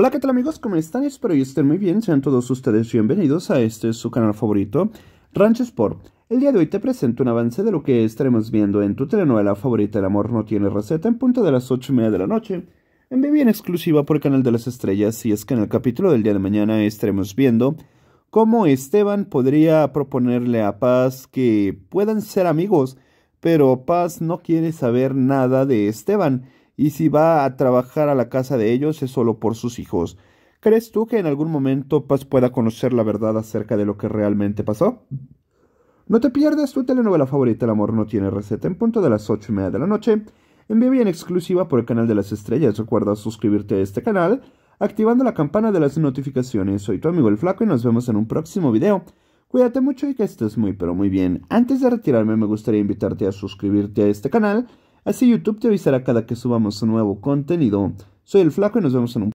Hola, ¿qué tal amigos? ¿Cómo están? Espero que estén muy bien. Sean todos ustedes bienvenidos a este su canal favorito, Rancho Sport. El día de hoy te presento un avance de lo que estaremos viendo en tu telenovela favorita El amor no tiene receta en punto de las 8 y media de la noche. En vivo en exclusiva por el Canal de las Estrellas y es que en el capítulo del día de mañana estaremos viendo cómo Esteban podría proponerle a Paz que puedan ser amigos, pero Paz no quiere saber nada de Esteban y si va a trabajar a la casa de ellos es solo por sus hijos. ¿Crees tú que en algún momento Paz pueda conocer la verdad acerca de lo que realmente pasó? No te pierdas tu telenovela favorita El amor no tiene receta en punto de las ocho y media de la noche, en vivo en exclusiva por el canal de las estrellas. Recuerda suscribirte a este canal activando la campana de las notificaciones. Soy tu amigo el flaco y nos vemos en un próximo video. Cuídate mucho y que estés muy pero muy bien. Antes de retirarme me gustaría invitarte a suscribirte a este canal Así YouTube te avisará cada que subamos un nuevo contenido. Soy el Flaco y nos vemos en un